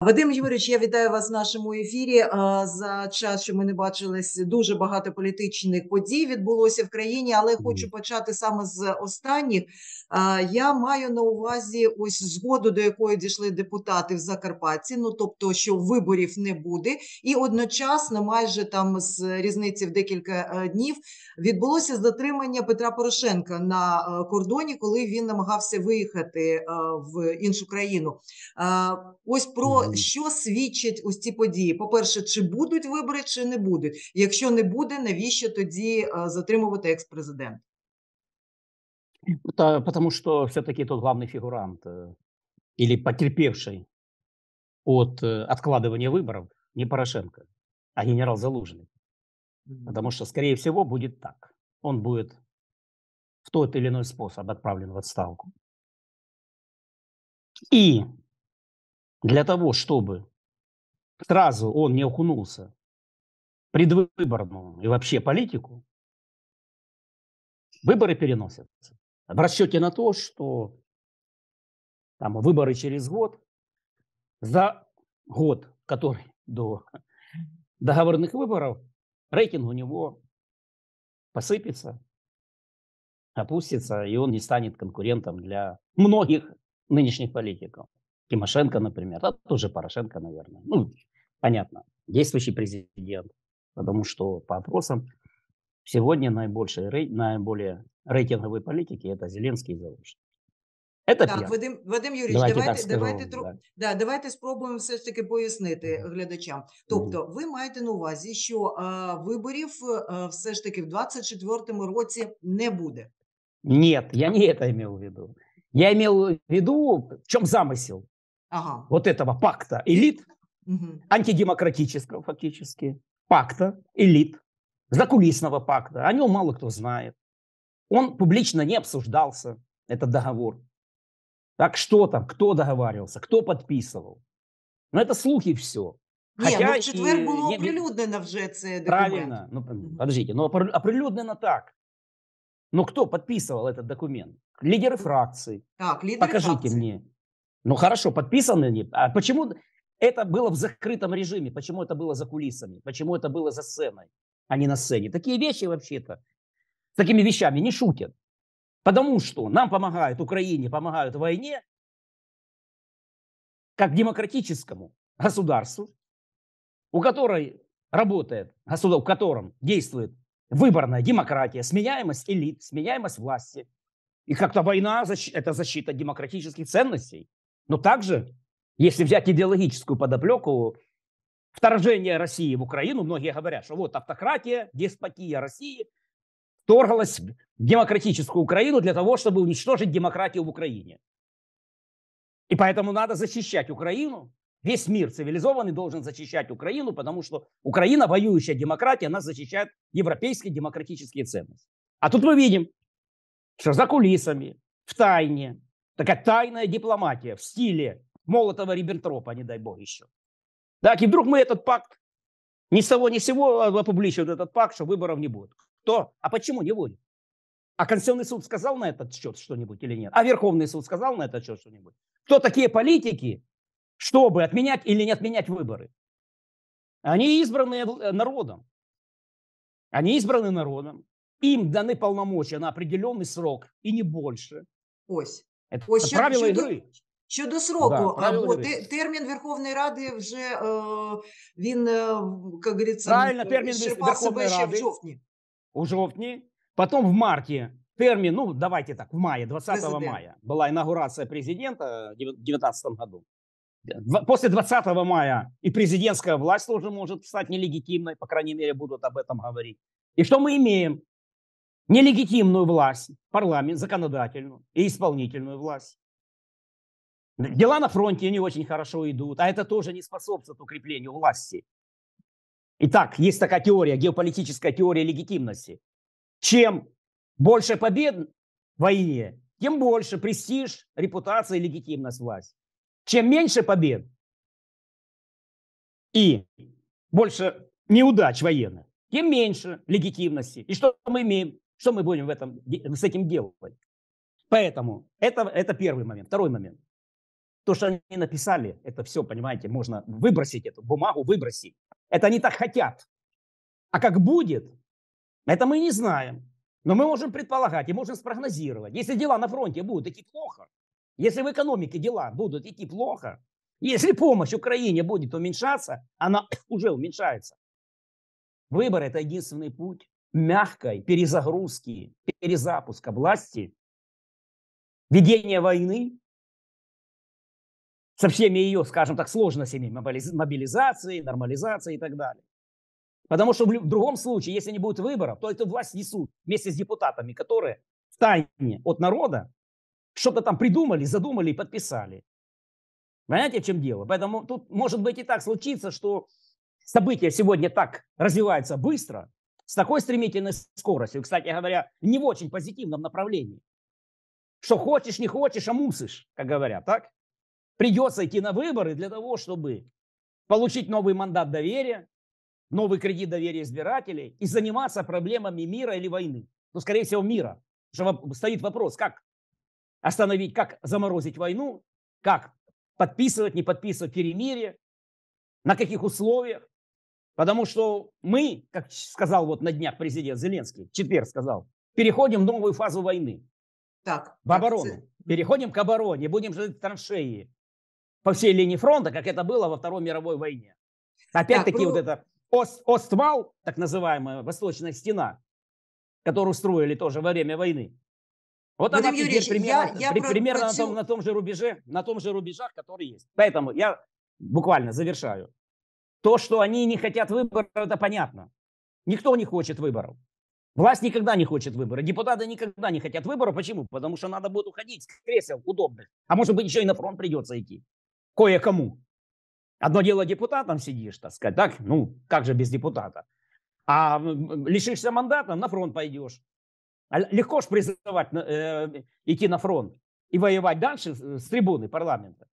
Вадим Юрійович, я вітаю вас в нашому ефірі. За час, що ми не бачились, дуже багато політичних подій відбулося в країні, але хочу почати саме з останніх. Я маю на увазі ось згоду, до якої дійшли депутати в Закарпатті, Ну тобто, що виборів не буде, і одночасно, майже там з різниці в декілька е, днів, відбулося затримання Петра Порошенка на е, кордоні, коли він намагався виїхати е, в іншу країну. Ось про що свідчать ось ці події? По перше, чи будуть вибори, чи не будуть. Якщо не буде, навіщо тоді е, затримувати екс-президента? Потому что все-таки тот главный фигурант э, или потерпевший от э, откладывания выборов не Порошенко, а генерал Залужный. Потому что, скорее всего, будет так. Он будет в тот или иной способ отправлен в отставку. И для того, чтобы сразу он не окунулся в предвыборную и вообще политику, выборы переносятся. В расчете на то, что там выборы через год, за год, который до договорных выборов, рейтинг у него посыпется, опустится, и он не станет конкурентом для многих нынешних политиков. Тимошенко, например, а тоже Порошенко, наверное. Ну, понятно, действующий президент, потому что по опросам сегодня наибольшие, наиболее рейтинговые политики – это Зеленский и Залужный. Это так, Вадим Вадим Юрійович, давайте давайте давайте, скажу, давайте да. да. давайте спробуємо все ж таки пояснити глядачам. Тобто, ви маєте на увазі, що а, виборів а, э, все ж таки в 24-му році не буде? Ні, я не це имел в виду. Я имел в виду, в чому замисел? ага. вот этого пакта элит, угу. антидемократического фактически, пакта элит, закулисного пакта, о нем мало кто знает. Он публично не обсуждался, этот договор. Так что там, кто договаривался, кто подписывал? Ну, это слухи все. Ні, ну, Хотя ну, в четвер і... було оприлюднено вже це документ. Правильно. Ну, подождите, но оприлюднено так. но кто подписывал этот документ? Лидеры фракций. Так, лидеры Покажите фракций. мне. Ну хорошо, подписаны они. А почему это было в закрытом режиме? Почему это было за кулисами? Почему это было за сценой, а не на сцене? Такие вещи вообще-то, с такими вещами не шутят. Потому что нам помогают Украине, помогают войне, как демократическому государству, у которой работает, государ, в котором действует выборная демократия, сменяемость элит, сменяемость власти. И как-то война – это защита демократических ценностей. Но также, если взять идеологическую подоплеку, вторжение России в Украину, многие говорят, что вот автократия, деспотия России вторглась в демократическую Украину для того, чтобы уничтожить демократию в Украине. И поэтому надо защищать Украину. Весь мир цивилизованный должен защищать Украину, потому что Украина, воюющая демократия, она защищает европейские демократические ценности. А тут мы видим, что за кулисами, в тайне, Такая тайная дипломатия в стиле Молотова-Риббентропа, не дай бог еще. Так, и вдруг мы этот пакт ни с того ни с сего а, опубличивают этот пакт, что выборов не будет. Кто? А почему не будет? А Конституционный суд сказал на этот счет что-нибудь или нет? А Верховный суд сказал на этот счет что-нибудь? Кто такие политики, чтобы отменять или не отменять выборы? Они избраны э, народом. Они избраны народом. Им даны полномочия на определенный срок и не больше. Ось. Це Ось правила щодо, гри. Щодо сроку, да, бо а э, термін Верховної Ради вже э, він як э, говориться, Правильно, термін Верховної Ради ще в жовтні. У жовтні, потім в марті термин, ну давайте так, в мае, 20 Президент. мая была инаугурация президента в 2019 году. После 20 мая и президентская власть тоже может стать нелегитимной, по крайней мере, будут об этом говорить. И что мы имеем? нелегитимную власть, парламент, законодательную и исполнительную власть. Дела на фронте не очень хорошо идут, а это тоже не способствует укреплению власти. Итак, есть такая теория, геополитическая теория легитимности. Чем больше побед в войне, тем больше престиж, репутация и легитимность власти. Чем меньше побед и больше неудач военных, тем меньше легитимности. И что мы имеем? Что мы будем в этом, с этим делать? Поэтому это, это первый момент. Второй момент. То, что они написали, это все, понимаете, можно выбросить эту бумагу, выбросить. Это они так хотят. А как будет, это мы не знаем. Но мы можем предполагать и можем спрогнозировать. Если дела на фронте будут идти плохо, если в экономике дела будут идти плохо, если помощь Украине будет уменьшаться, она уже уменьшается. Выбор – это единственный путь мягкой перезагрузки, перезапуска власти, ведения войны со всеми ее, скажем так, сложностями мобилизации, нормализации и так далее. Потому что в другом случае, если не будет выборов, то эту власть несут вместе с депутатами, которые в тайне от народа что-то там придумали, задумали и подписали. Понимаете, в чем дело? Поэтому тут может быть и так случится, что события сегодня так развиваются быстро, с такой стремительной скоростью, кстати говоря, не в очень позитивном направлении, что хочешь, не хочешь, а мусишь, как говорят, так? Придется идти на выборы для того, чтобы получить новый мандат доверия, новый кредит доверия избирателей и заниматься проблемами мира или войны. Ну, скорее всего, мира. что стоит вопрос, как остановить, как заморозить войну, как подписывать, не подписывать перемирие, на каких условиях. Потому что мы, как сказал вот на днях президент Зеленский, четверг сказал, переходим в новую фазу войны. Так. В оборону. Так. Переходим к обороне, будем жить в траншеи по всей линии фронта, как это было во Второй мировой войне. Опять-таки так, ну... вот это Ост, Оствал, так называемая Восточная стена, которую строили тоже во время войны. Вот Владимир она Юрьевич, примерно, я, при, про... примерно хочу... на, том, на том же рубеже, на том же рубежах, который есть. Поэтому я буквально завершаю. То, что они не хотят выборов, это понятно. Никто не хочет выборов. Власть никогда не хочет выборов. Депутаты никогда не хотят выборов. Почему? Потому что надо будет уходить с кресел удобных. А может быть, еще и на фронт придется идти. Кое-кому. Одно дело депутатом сидишь, так сказать, так? Ну, как же без депутата? А лишишься мандата, на фронт пойдешь. А легко же призывать э, идти на фронт и воевать дальше с э, трибуны парламента.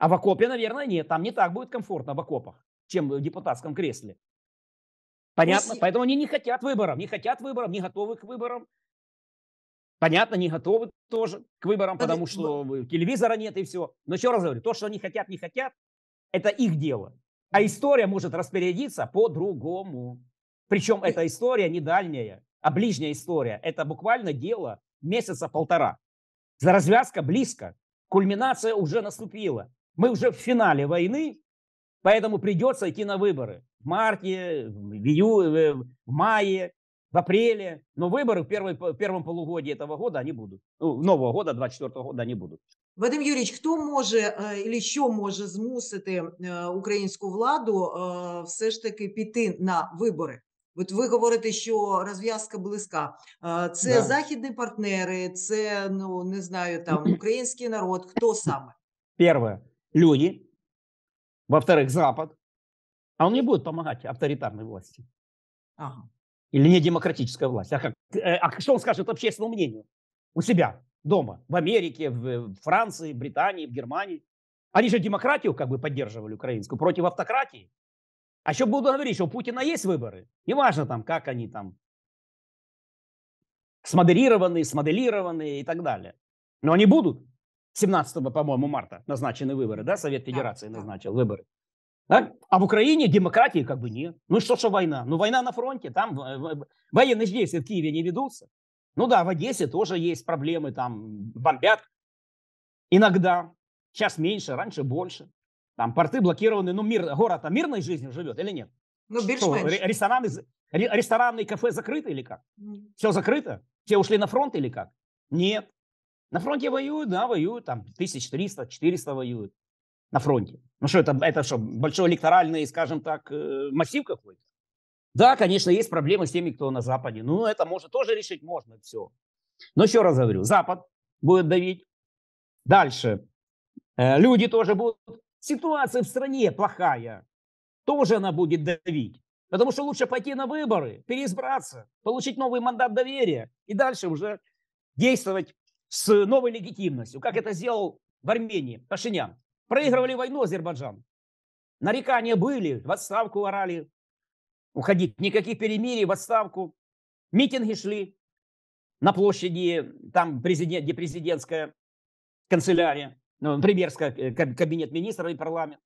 А в окопе, наверное, нет. Там не так будет комфортно в окопах, чем в депутатском кресле. Ну, Понятно? Если... Поэтому они не хотят выборов, не хотят выборов, не готовы к выборам. Понятно, не готовы тоже к выборам, Но потому это... что телевизора нет и все. Но еще раз говорю, то, что они хотят, не хотят, это их дело. А история может распорядиться по-другому. Причем эта история не дальняя, а ближняя история. Это буквально дело месяца полтора. За развязка близко, кульминация уже наступила. Мы уже в финале войны, поэтому придется идти на выборы. В марте, в, ию, в мае, в апреле. Но выборы в, первой, в первом полугодии этого года они будут. Ну, нового года, 24 -го года они будуть. Вадим Юрійович, хто може і э, що може змусити э, українську владу э, все ж таки піти на вибори? От ви говорите, що розв'язка близька. Це да. західні партнери, це ну не знаю, там український народ. Хто саме? Перше, люди, во-вторых, Запад, а он не будет помогать авторитарной власти. Ага. Или не демократическая власть. А, как, э, а что он скажет общественному мнению? У себя, дома, в Америке, в э, Франции, Британии, в Германии. Они же демократию как бы поддерживали украинскую против автократии. А еще буду говорить, что у Путина есть выборы. Неважно там, как они там смодерированы, смоделированы и так далее. Но они будут. 17, по-моему, марта назначены выборы, да, Совет Федерации да, назначил да. выборы. Да? А в Украине демократии как бы нет. Ну что, что война? Ну война на фронте, там военные действия в Киеве не ведутся. Ну да, в Одессе тоже есть проблемы, там бомбят иногда, сейчас меньше, раньше больше. Там порты блокированы, ну мир, город а мирной жизнью живет или нет? Ну, что, рестораны, рестораны и кафе закрыты или как? Все закрыто? Все ушли на фронт или как? Нет. На фронте воюют, да, воюют, там 1300-400 воюют на фронте. Ну что, это, это что, большой электоральный, скажем так, э, массив какой-то? Да, конечно, есть проблемы с теми, кто на Западе. Ну, это можно тоже решить, можно, все. Но еще раз говорю, Запад будет давить. Дальше. Э, люди тоже будут. Ситуация в стране плохая. Тоже она будет давить. Потому что лучше пойти на выборы, переизбраться, получить новый мандат доверия и дальше уже действовать с новой легитимностью, как это сделал в Армении Пашинян. Проигрывали войну Азербайджан. Нарекания были, в отставку орали, уходить. Никаких перемирий, в отставку. Митинги шли на площади, там президент, где президентская канцелярия, ну, премьерская, э, кабинет министра и парламент.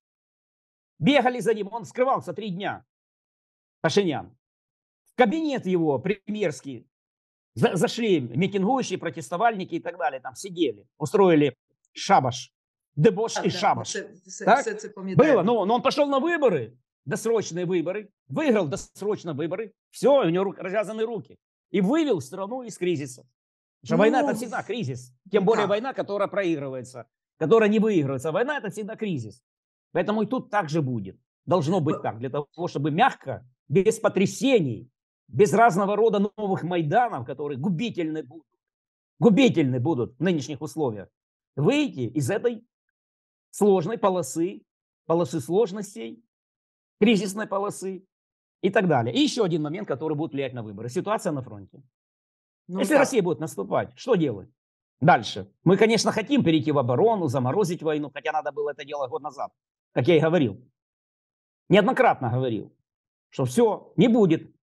Бегали за ним, он скрывался три дня, Пашинян. В кабинет его премьерский зашли митингующие, протестовальники и так далее, там сидели, устроили шабаш, дебош а, и да, шабаш. Це, так? Все Было, но, ну, но он пошел на выборы, досрочные выборы, выиграл досрочно выборы, все, у него рук, развязаны руки. И вывел страну из кризиса. что ну, война это всегда кризис. Тем ну более да. война, которая проигрывается, которая не выигрывается. Война это всегда кризис. Поэтому и тут так же будет. Должно быть так, для того, чтобы мягко, без потрясений, без разного рода новых Майданов, которые губительны будут, губительны будут в нынешних условиях, выйти из этой сложной полосы, полосы сложностей, кризисной полосы и так далее. И еще один момент, который будет влиять на выборы. Ситуация на фронте. Ну, Если да. Россия будет наступать, что делать? Дальше. Мы, конечно, хотим перейти в оборону, заморозить войну, хотя надо было это делать год назад, как я и говорил. Неоднократно говорил, что все, не будет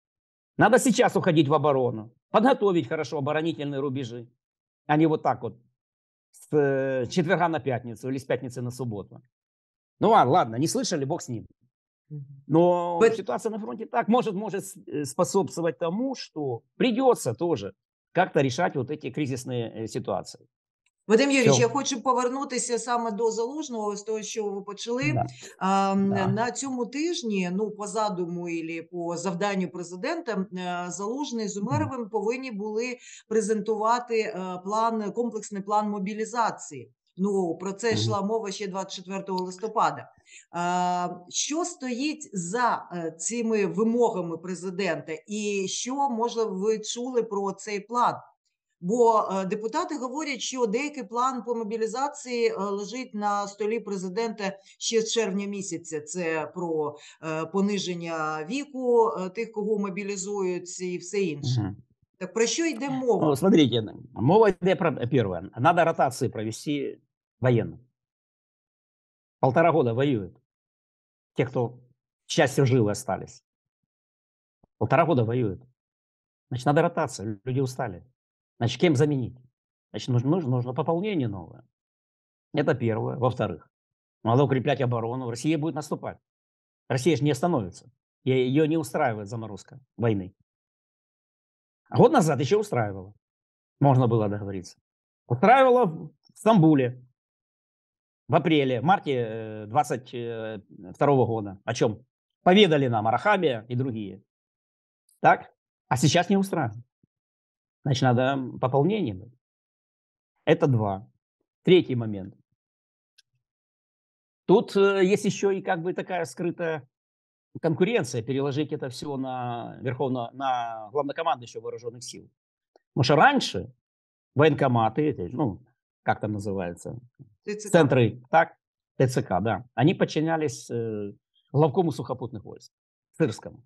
надо сейчас уходить в оборону, подготовить хорошо оборонительные рубежи, а не вот так вот э, с четверга на пятницу или с пятницы на субботу. Ну ладно, ладно, не слышали, бог с ним. Но But... ситуация на фронте так может, может э, способствовать тому, что придется тоже как-то решать вот эти кризисные э, ситуации. Вадим Юрійович, я хочу повернутися саме до заложного з того, що ви почали да. А, ем, да. на цьому тижні. Ну по задуму і по завданню президента е, заложний з Умеровим повинні були презентувати е, план комплексний план мобілізації. Ну про це йшла мова ще 24 листопада. Ем, що стоїть за е, цими вимогами президента, і що можливо ви чули про цей план? Бо е, депутати говорять, що деякий план по мобілізації е, лежить на столі президента ще з червня місяця. Це про е, пониження віку тих, кого мобілізують, і все інше. Угу. Так про що йде мова? Ну, смотрите, мова йде про перше. Надо ротації провести воєнну. Полтора года воюють. Те, хто к счастью, живы остались. Полтора года воюють. Значить, надо ротация. Люди устали. Значит, кем заменить? Значит, нужно, нужно пополнение новое. Это первое. Во-вторых, надо укреплять оборону. Россия будет наступать. Россия же не остановится. Ее не устраивает заморозка войны. А год назад еще устраивала. Можно было договориться. Устраивала в Стамбуле в апреле, в марте 22 э, э, года. О чем? Поведали нам Арахамия и другие. Так? А сейчас не устраивает. Значит, надо пополнение Это два. Третий момент. Тут э, есть еще и как бы такая скрытая конкуренция, переложить это все на, верховно, на главнокомандующего вооруженных сил. Потому что раньше военкоматы, ну, как там называется, ТЦК. центры, так, ТЦК, да, они подчинялись э, главкому сухопутных войск, Сырскому.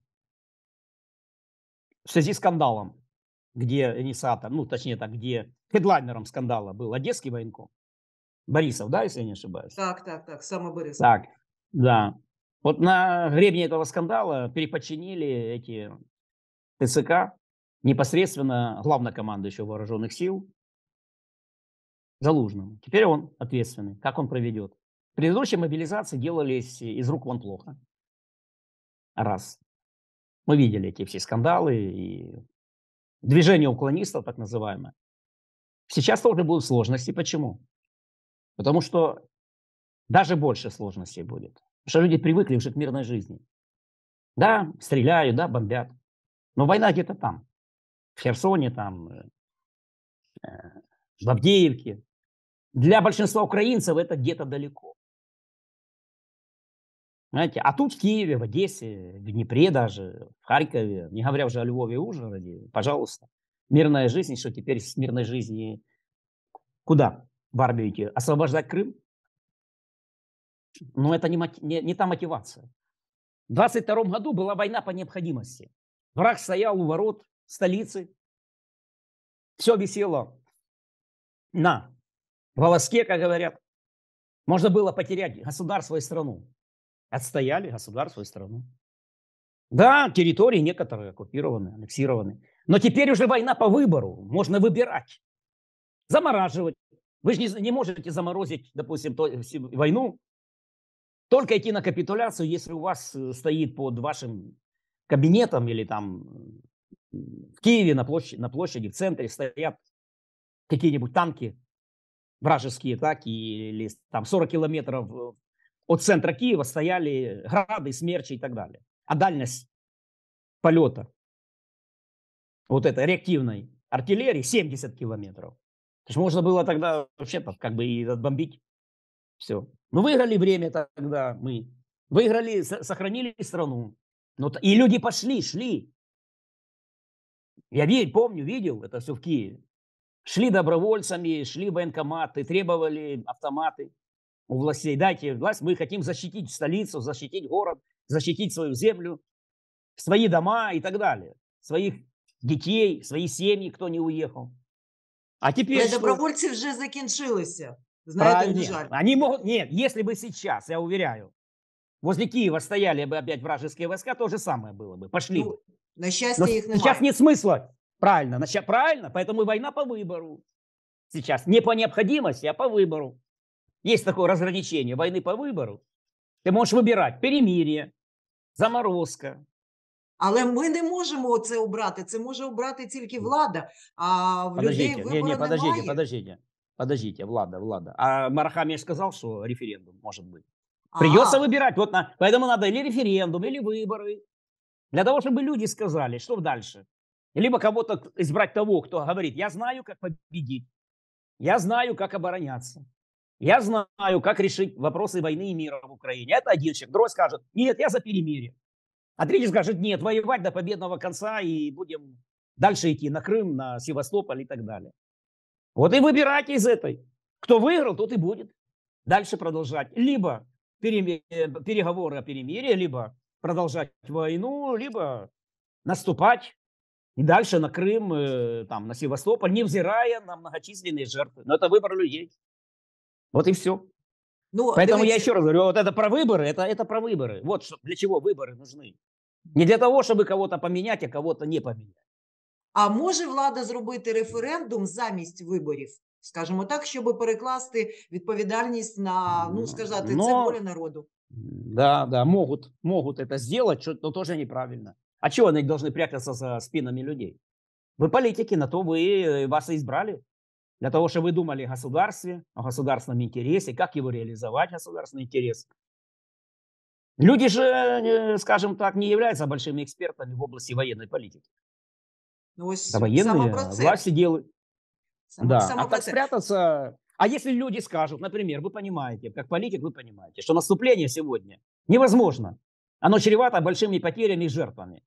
В связи с скандалом где инициатор, ну, точнее так, где хедлайнером скандала был одесский военком. Борисов, да, если я не ошибаюсь? Так, так, так, самый Борисов. Так, да. Вот на гребне этого скандала переподчинили эти ТЦК непосредственно главнокомандующего вооруженных сил Залужному. Теперь он ответственный, как он проведет. Предыдущие мобилизации делались из рук вон плохо. Раз. Мы видели эти все скандалы и движение уклонистов, так называемое, сейчас тоже будут сложности. Почему? Потому что даже больше сложностей будет. Потому что люди привыкли уже к мирной жизни. Да, стреляют, да, бомбят. Но война где-то там. В Херсоне, там, э, э, в Авдеевке. Для большинства украинцев это где-то далеко знаете, А тут в Киеве, в Одессе, в Днепре даже, в Харькове, не говоря уже о Львове и Ужгороде, пожалуйста. Мирная жизнь, что теперь с мирной жизни куда в армию идти? Освобождать Крым? Но ну, это не, не, не та мотивация. В 22 году была война по необходимости. Враг стоял у ворот столицы. Все висело на волоске, как говорят. Можно было потерять государство и страну отстояли государство и страну. Да, территории некоторые оккупированы, аннексированы. Но теперь уже война по выбору. Можно выбирать. Замораживать. Вы же не, не можете заморозить, допустим, то, э, войну. Только идти на капитуляцию, если у вас э, стоит под вашим кабинетом или там э, в Киеве на площади, на площади в центре стоят какие-нибудь танки, вражеские атаки, или там 40 километров от центра Киева стояли грады, смерчи и так далее. А дальность полета вот этой реактивной артиллерии 70 километров. То есть можно было тогда вообще-то как бы и отбомбить все. Мы ну, выиграли время тогда мы. Выиграли, сохранили страну. Но, и люди пошли, шли. Я видел, помню, видел это все в Киеве. Шли добровольцами, шли в военкоматы, требовали автоматы у властей, дайте власть, мы хотим защитить столицу, защитить город, защитить свою землю, свои дома и так далее, своих детей, свои семьи, кто не уехал. А теперь... Для что? добровольців вже закінчилося. Знаєте, жаль. Они могут... Нет, если бы сейчас, я уверяю, возле Киева стояли бы опять вражеские войска, то же самое было бы. Пошли ну, бы. На счастье Но их немає. Сейчас нет смысла. Правильно, на... правильно. Поэтому война по выбору. Сейчас не по необходимости, а по выбору. Есть такое разграничение войны по выбору. Ты можешь выбирать перемирие, заморозка. Але мы не можемо це убрать. Це може обрати тільки влада. А в подождите, людей вибору не, не, подождите, немає. подождите, подождите, влада, влада. А Мархам я сказал, что референдум может быть. А. Придется ага. выбирать. Вот на, поэтому надо или референдум, или выборы. Для того, чтобы люди сказали, что дальше. Либо кого-то избрать того, кто говорит, я знаю, как победить. Я знаю, как обороняться. Я знаю, как решить вопросы войны и мира в Украине. Это один человек. Другой скажет, нет, я за перемирие. А третий скажет, нет, воевать до победного конца и будем дальше идти на Крым, на Севастополь и так далее. Вот и выбирайте из этой. Кто выиграл, тот и будет дальше продолжать. Либо э, переговоры о перемирии, либо продолжать войну, либо наступать и дальше на Крым, э, там, на Севастополь, невзирая на многочисленные жертвы. Но это выбор людей. Вот и все. Ну, а Поэтому давайте... я еще раз говорю, вот это про выборы, это, это про выборы. Вот что, для чего выборы нужны. Не для того, чтобы кого-то поменять, а кого-то не поменять. А може влада сделать референдум замість виборів, скажімо так, чтобы перекласти ответственность на ну сказати Но... це воля народу. Да, да, могут, могут это сделать, но тоже неправильно. А чего они должны прятаться за спинами людей? Вы политики, на то вы э, вас избрали для того, чтобы вы думали о государстве, о государственном интересе, как его реализовать, государственный интерес. Люди же, э, скажем так, не являются большими экспертами в области военной политики. Ну, да, военные власти делают. Само, да. само а так спрятаться... А если люди скажут, например, вы понимаете, как политик вы понимаете, что наступление сегодня невозможно. Оно чревато большими потерями и жертвами.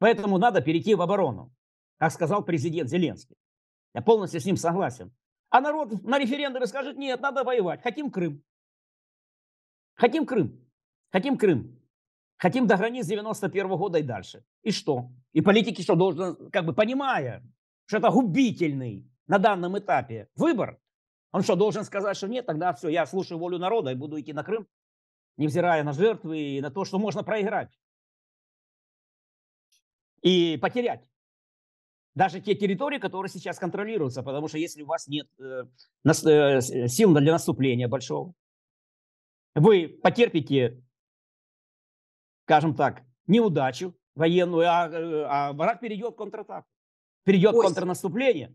Поэтому надо перейти в оборону, как сказал президент Зеленский. Я полностью с ним согласен. А народ на референдуме скажет, нет, надо воевать. Хотим Крым. Хотим Крым. Хотим Крым. Хотим до границ 91 года и дальше. И что? И политики что, должен, как бы понимая, что это губительный на данном этапе выбор, он что, должен сказать, что нет, тогда все, я слушаю волю народа и буду идти на Крым, невзирая на жертвы и на то, что можно проиграть и потерять. Даже те территории, которые сейчас контролируются, потому что если у вас нет э, э, э, сил для наступления большого, вы потерпите, скажем так, неудачу военную, а, э, а враг перейдет в контратаку, перейдет Ой. в контрнаступление.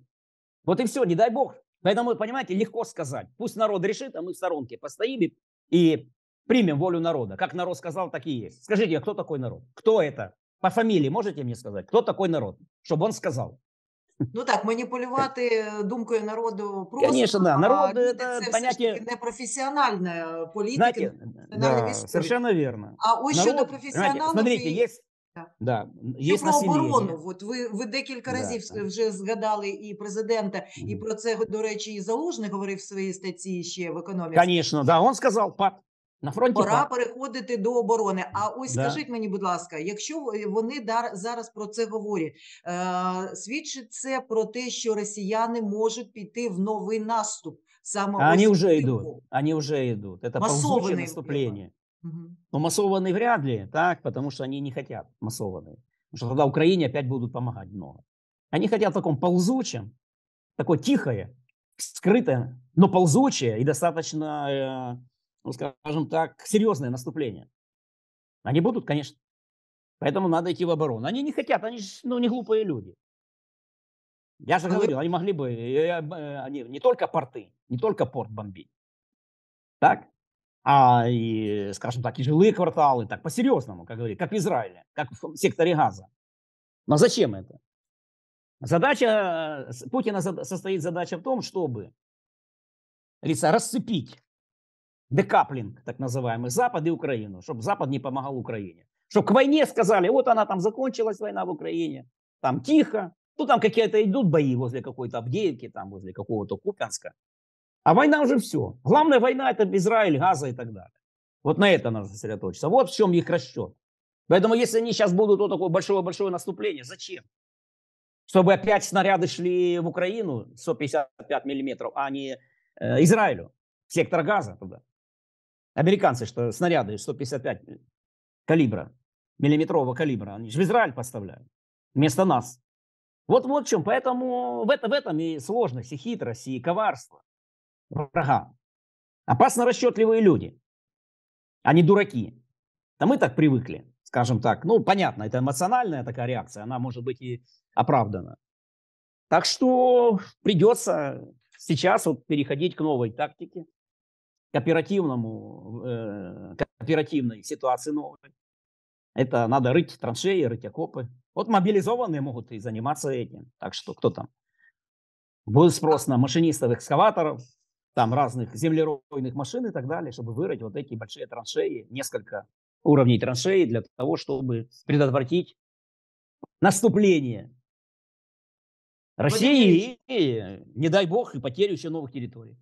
Вот и все, не дай бог. Поэтому, понимаете, легко сказать. Пусть народ решит, а мы в сторонке постоим и, и примем волю народа. Как народ сказал, так и есть. Скажите, а кто такой народ? Кто это? По фамилии можете мне сказать, кто такой народ? Чтобы он сказал. Ну так, маніпулювати е, думкою народу просто Конечно, да. народ а, это це понятие... не професіональна е, політика, Знаете, е, да, совершенно верно. А ось народ, щодо професіоналів... Смотрите, є... Да. Да. про оборону. От ви ви декілька да, разів да. вже згадали і президента, mm і про це до речі, і залужний говорив в своїй статті ще в економіці. Звісно, да, Он сказав, пап, на фронті пора так. переходити до оборони. А ось да. скажіть мені, будь ласка, якщо е, вони зараз про це говорять, е, свідчить це про те, що росіяни можуть піти в новий наступ. Саме они уже типу. идут, они уже идут. Это массовое наступление. Угу. вряд ли, так, тому що вони не хочуть массованные. Тому що тоді Україні опять будуть допомагати много. Вони хочуть в таком ползучем, такое тихое, але но і достатньо. достаточно е, ну, скажем так, серьезное наступление. Они будут, конечно. Поэтому надо идти в оборону. Они не хотят, они же ну, не глупые люди. Я же ну говорил, они могли бы э, э, они, не только порты, не только порт бомбить, так? А и, скажем так, и жилые кварталы, так, по-серьезному, как говорит, как в Израиле, как в секторе Газа. Но зачем это? Задача э, Путина состоит задача в том, чтобы лица расцепить декаплинг, так называемый, Запад и Украину, чтобы Запад не помогал Украине. Чтобы к войне сказали, вот она там закончилась, война в Украине, там тихо, ну там какие-то идут бои возле какой-то Авдеевки, там возле какого-то Купянска. А война уже все. Главная война это Израиль, Газа и так далее. Вот на это надо сосредоточиться. Вот в чем их расчет. Поэтому если они сейчас будут вот такое большое-большое наступление, зачем? Чтобы опять снаряды шли в Украину 155 миллиметров, а не э, Израилю, сектор газа туда. Американцы, что снаряды 155 э, калибра, миллиметрового калибра, они же в Израиль поставляют вместо нас. Вот, вот в чем. Поэтому в, это, в этом и сложность, и хитрость, и коварство врага. Опасно расчетливые люди. Они дураки. Да мы так привыкли, скажем так. Ну, понятно, это эмоциональная такая реакция, она может быть и оправдана. Так что придется сейчас вот переходить к новой тактике к оперативному, э, к оперативной ситуации новой. Это надо рыть траншеи, рыть окопы. Вот мобилизованные могут и заниматься этим. Так что кто там? будет спрос на машинистов, экскаваторов, там разных землеройных машин и так далее, чтобы вырыть вот эти большие траншеи, несколько уровней траншеи для того, чтобы предотвратить наступление России и, не дай бог, и потерю еще новых территорий.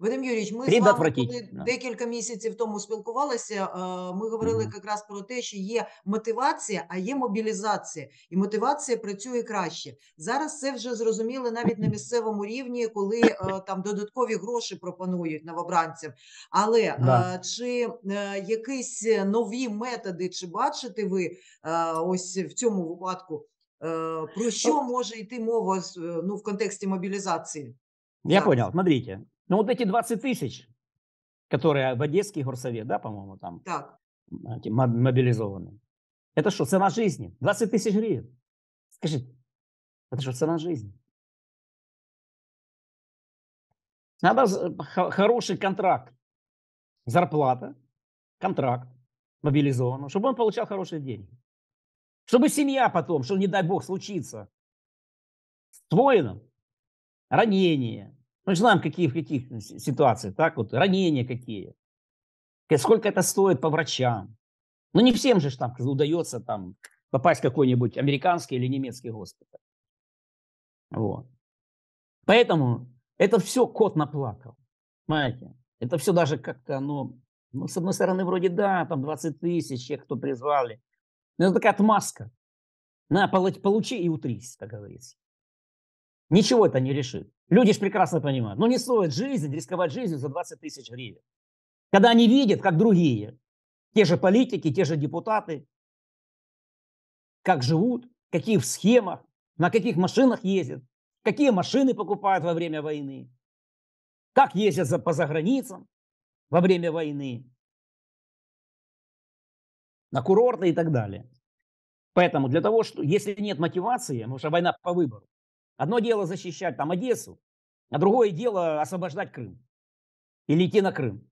Вадим Юрійович, ми з вами декілька місяців тому спілкувалися. Е, ми говорили mm -hmm. якраз про те, що є мотивація, а є мобілізація, і мотивація працює краще. Зараз це вже зрозуміли навіть на місцевому рівні, коли е, там додаткові гроші пропонують новобранцям. Але е, да. чи якісь нові методи, чи бачите ви ось в цьому випадку? Про ну, що може йти мова ну, в контексті мобілізації? Я да. Смотрите, Ну вот эти 20 тысяч, которые в Одесский горсовет, да, по-моему, там так. мобилизованы. Это что, цена жизни? 20 тысяч гривен. Скажите, это что, цена жизни? Надо э, хороший контракт, зарплата, контракт мобилизованного, чтобы он получал хорошие деньги. Чтобы семья потом, что не дай бог случится, с воином, ранение, мы знаем, какие в каких ситуациях, так вот, ранения какие, сколько это стоит по врачам. Ну, не всем же там удается там попасть в какой-нибудь американский или немецкий госпиталь. Вот. Поэтому это все кот наплакал. Понимаете? Это все даже как-то оно, ну, ну, с одной стороны, вроде да, там 20 тысяч, тех, кто призвали. Но это такая отмазка. На, получи и утрись, как говорится. Ничего это не решит. Люди же прекрасно понимают, но ну, не стоит жизнь, рисковать жизнью за 20 тысяч гривен. Когда они видят, как другие, те же политики, те же депутаты, как живут, какие в схемах, на каких машинах ездят, какие машины покупают во время войны, как ездят за, по заграницам во время войны, на курорты и так далее. Поэтому для того, что если нет мотивации, потому что война по выбору, Одно дело защищать там Одессу, а другое дело освобождать Крым или идти на Крым.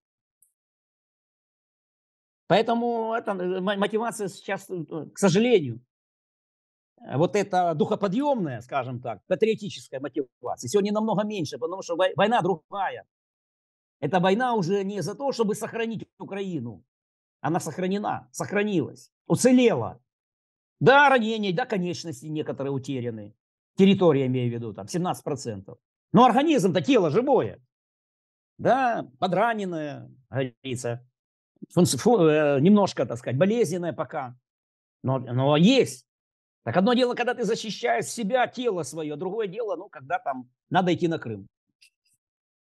Поэтому эта э, мотивация сейчас, э, э, к сожалению, вот эта духоподъемная, скажем так, патриотическая мотивация сегодня намного меньше, потому что война другая. Эта война уже не за то, чтобы сохранить Украину. Она сохранена, сохранилась, уцелела. Да, ранения, да, конечности некоторые утеряны территория имею в виду, там 17%. Но организм-то тело живое, да, подраненное, говорится, э, немножко, так сказать, болезненное пока, но, но есть. Так одно дело, когда ты защищаешь себя, тело свое, другое дело, ну, когда там надо идти на Крым.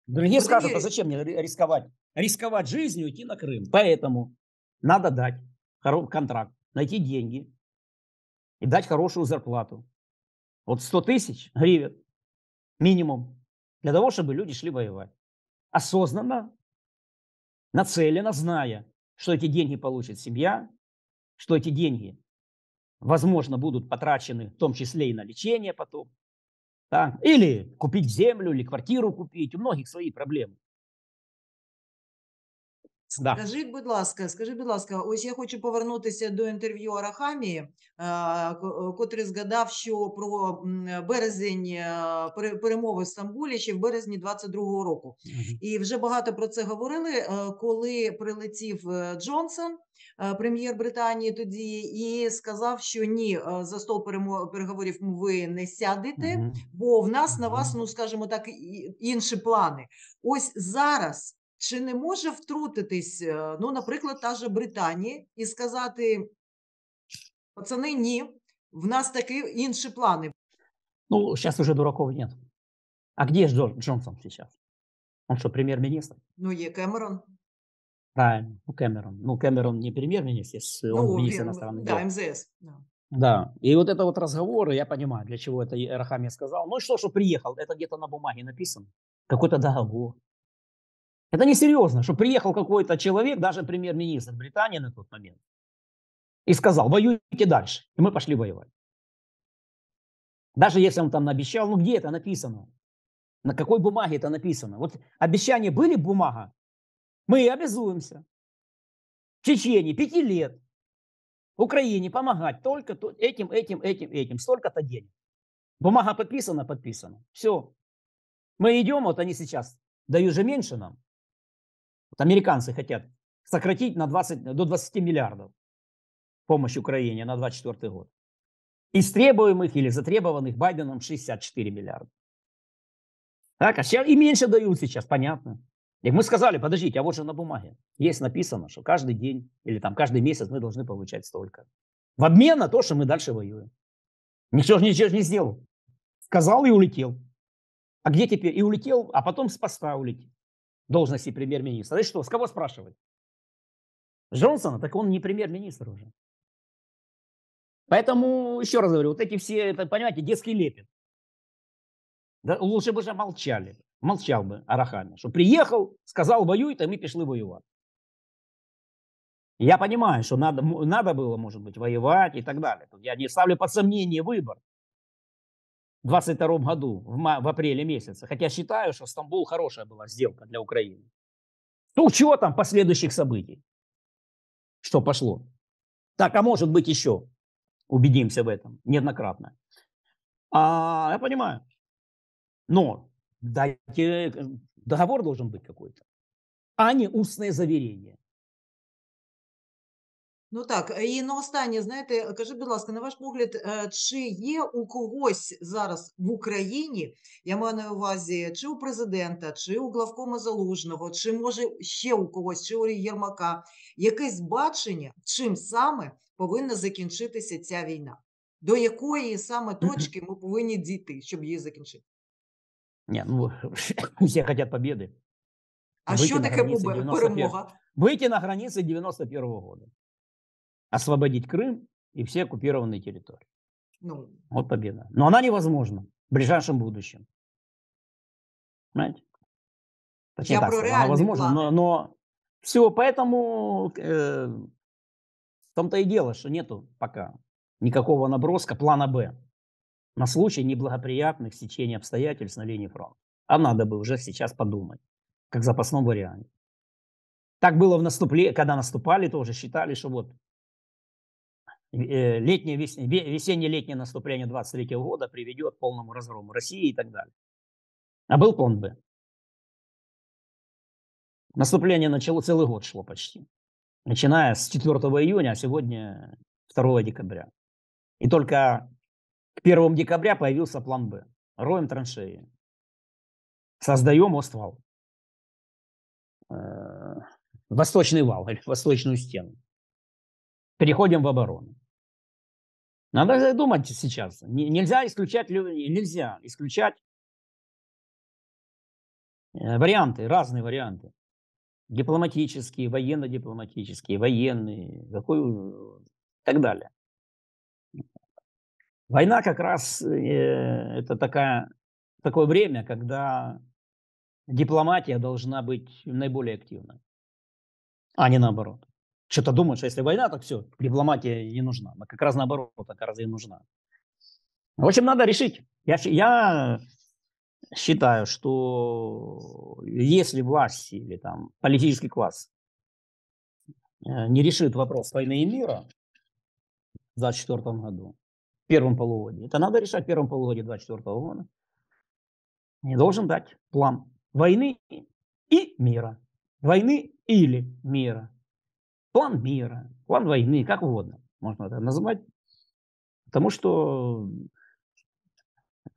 Другие ну, скажут, а зачем мне рисковать? Рисковать жизнью, идти на Крым. Поэтому надо дать контракт, найти деньги и дать хорошую зарплату. Вот 100 тысяч гривен минимум для того, чтобы люди шли воевать. Осознанно, нацеленно, зная, что эти деньги получит семья, что эти деньги, возможно, будут потрачены в том числе и на лечение потом, да? или купить землю, или квартиру купить. У многих свои проблемы. Да. Скажіть, будь ласка, скажіть, будь ласка, ось я хочу повернутися до інтерв'ю Арахамії, е, е, котрий згадав, що про березень е, перемови в Стамбулі ще в березні 22-го року, і вже багато про це говорили. Коли прилетів Джонсон, прем'єр Британії, тоді і сказав, що ні, за стол переговорів ви не сядете, бо в нас на вас, ну скажімо так, інші плани. Ось зараз. чи не може втрутитись, ну, наприклад, та же Британія, і сказати: пацани, ні, в нас такі інші плани. Ну, сейчас уже дураков нет. А где Джон, Джонсон сейчас? Он что, премьер-министр? Ну, и Кемерон. Правильно, ну Кемерон. Ну, Кемерон не премьер-министр, он ну, министр ну, иностранных дел. Да, МЗС. да, и вот это вот разговоры, я понимаю, для чего это Рахами сказал. Ну и что, что приехал, это где-то на бумаге написано. Какой-то договор, это несерьезно, что приехал какой-то человек, даже премьер-министр Британии на тот момент, и сказал, воюйте дальше. И мы пошли воевать. Даже если он там обещал, ну где это написано? На какой бумаге это написано? Вот обещания были бумага? Мы обязуемся в течение пяти лет Украине помогать только этим, этим, этим, этим. Столько-то денег. Бумага подписана, подписана. Все. Мы идем, вот они сейчас дают же меньше нам. Вот американцы хотят сократить на 20, до 20 миллиардов помощь Украине на 2024 год. Из требуемых или затребованных Байденом 64 миллиарда. Так, а сейчас и меньше дают сейчас, понятно. И мы сказали, подождите, а вот же на бумаге есть написано, что каждый день или там каждый месяц мы должны получать столько. В обмен на то, что мы дальше воюем. Ничего же ничего не сделал. Сказал и улетел. А где теперь? И улетел, а потом с поста улетел должности премьер-министра. Значит, что, с кого спрашивать? Джонсона, так он не премьер-министр уже. Поэтому, еще раз говорю, вот эти все, это, понимаете, детский лепет. Да, лучше бы же молчали. Молчал бы Арахамин, что приехал, сказал воюет, а мы пришли воевать. Я понимаю, что надо, надо было, может быть, воевать и так далее. Я не ставлю под сомнение выбор. 22 году, в, ма- в апреле месяце. Хотя считаю, что Стамбул хорошая была сделка для Украины. Ну, чего там последующих событий? Что пошло? Так, а может быть еще. Убедимся в этом неоднократно. А, я понимаю. Но дайте, э, договор должен быть какой-то, а не устное заверение. Ну так, і э, на останнє, знаєте, э, кажіть, будь ласка, на ваш погляд, э, чи є у когось зараз в Україні, я маю на увазі, чи у президента, чи у Главкома Залужного, чи може ще у когось, чи у Єрмака, якесь бачення, чим саме повинна закінчитися ця війна? До якої саме точки ми повинні дійти, щоб її закінчити? Ні, ну всі хочуть побіди. А Вийти що таке перемога? Вийти на границі 91-го року. освободить Крым и все оккупированные территории. Ну. Вот победа. Но она невозможна в ближайшем будущем. Понимаете? Точнее, Я так, про она возможна, планы. но, но все, поэтому э, в том-то и дело, что нету пока никакого наброска плана «Б» на случай неблагоприятных сечений обстоятельств на линии фронта. А надо бы уже сейчас подумать, как запасном варианте. Так было в наступлении, когда наступали, тоже считали, что вот Э, летнее, весенне-летнее наступление 23 года приведет к полному разгрому России и так далее. А был план Б. Наступление начало целый год шло почти. Начиная с 4 июня, а сегодня 2 декабря. И только к 1 декабря появился план Б. Роем траншеи. Создаем оствал. Э, восточный вал или восточную стену. Переходим в оборону. Надо задумать сейчас. Нельзя исключать, нельзя исключать э, варианты, разные варианты. Дипломатические, военно-дипломатические, военные, какой, и так далее. Война как раз э, это такая, такое время, когда дипломатия должна быть наиболее активной, а не наоборот что-то думают, что а если война, то все, дипломатия не нужна. Но ну, как раз наоборот, раз и нужна. В общем, надо решить. Я, я считаю, что если власть или там политический класс э, не решит вопрос войны и мира в 2024 году, в первом полугодии, это надо решать в первом полугодии 2024 года. Не должен дать план войны и мира. Войны или мира план мира, план войны, как угодно можно это назвать. Потому что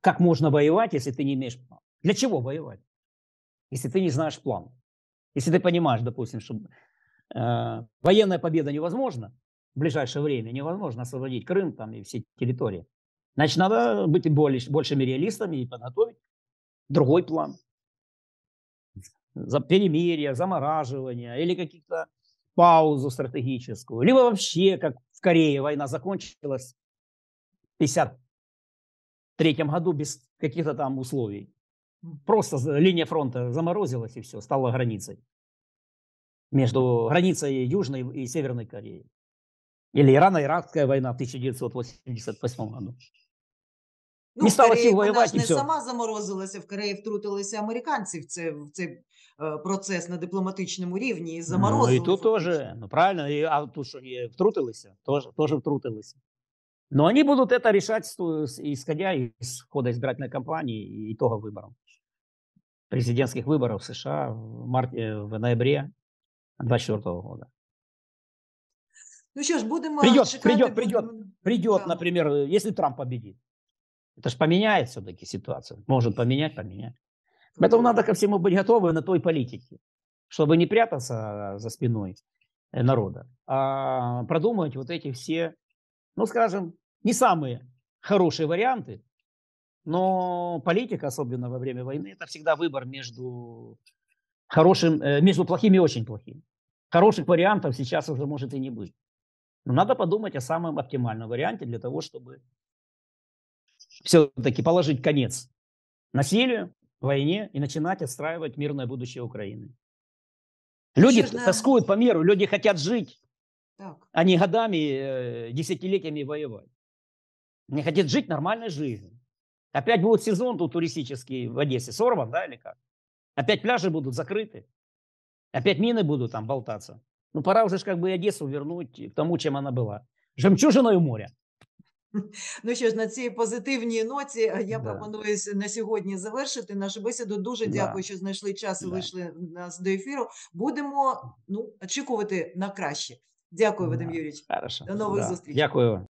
как можно воевать, если ты не имеешь плана? Для чего воевать, если ты не знаешь план? Если ты понимаешь, допустим, что э, военная победа невозможна, в ближайшее время невозможно освободить Крым там и все территории, значит, надо быть более большими реалистами и подготовить другой план. За перемирие, замораживание или каких-то паузу стратегическую, либо вообще, как в Корее война закончилась в 1953 году без каких-то там условий. Просто линия фронта заморозилась и все, стала границей. Между границей Южной и Северной Кореи. Или Ирано-Иракская война в 1988 году. Ну, не стала сил воювати. Вона ж не все. сама заморозилася в Кореї, втрутилися американці в це в цей е, процес на дипломатичному рівні і заморозили. Ну, і тут тоже, ну правильно, и, а тут що і втрутилися, тоже, тоже втрутилися. Но ну, они будут это решать, исходя из хода избирательной кампании и того выборов. Президентских выборов в США в, марте, в ноябре 2024 года. Ну що ж, будемо Придет, чекати, придет, будем... придет, придет, если Трамп победит. Это же поменяет все-таки ситуацию. Может поменять, поменять. Поэтому надо ко всему быть готовы на той политике, чтобы не прятаться за спиной э, народа, а продумывать вот эти все, ну, скажем, не самые хорошие варианты, но политика, особенно во время войны, это всегда выбор между хорошим, э, между плохим и очень плохим. Хороших вариантов сейчас уже может и не быть. Но надо подумать о самом оптимальном варианте для того, чтобы все-таки положить конец насилию, войне и начинать отстраивать мирное будущее Украины. Люди Черная... тоскуют по миру, люди хотят жить, так. а не годами, э, десятилетиями воевать. Они хотят жить нормальной жизнью. Опять будет сезон тут туристический в Одессе, сорван, да, или как? Опять пляжи будут закрыты, опять мины будут там болтаться. Ну, пора уже как бы Одессу вернуть к тому, чем она была. Жемчужиной моря. Ну що ж, на цій позитивній ноті е, я да. пропоную на сьогодні завершити нашу бесіду. Дуже да. дякую, що знайшли час і да. вийшли нас до ефіру. Будемо ну очікувати на краще. Дякую, Вадим Юрійович. Хорошо. До нових зустрічей. Дякую.